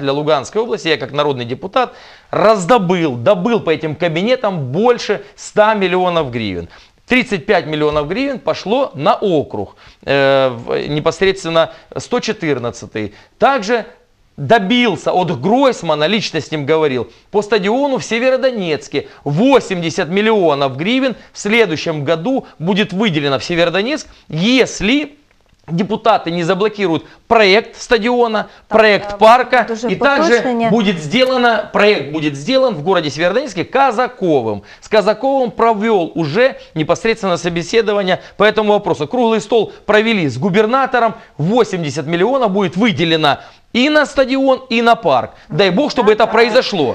для Луганской области, я как народный депутат, раздобыл, добыл по этим кабинетам больше 100 миллионов гривен. 35 миллионов гривен пошло на округ, э, непосредственно 114. Также добился от Гройсмана, лично с ним говорил, по стадиону в Северодонецке. 80 миллионов гривен в следующем году будет выделено в Северодонецк, если депутаты не заблокируют проект стадиона, так, проект да, э, парка. И также будет сделано, проект будет сделан в городе Северодонецке Казаковым. С Казаковым провел уже непосредственно собеседование по этому вопросу. Круглый стол провели с губернатором. 80 миллионов будет выделено и на стадион, и на парк. Дай бог, чтобы это произошло.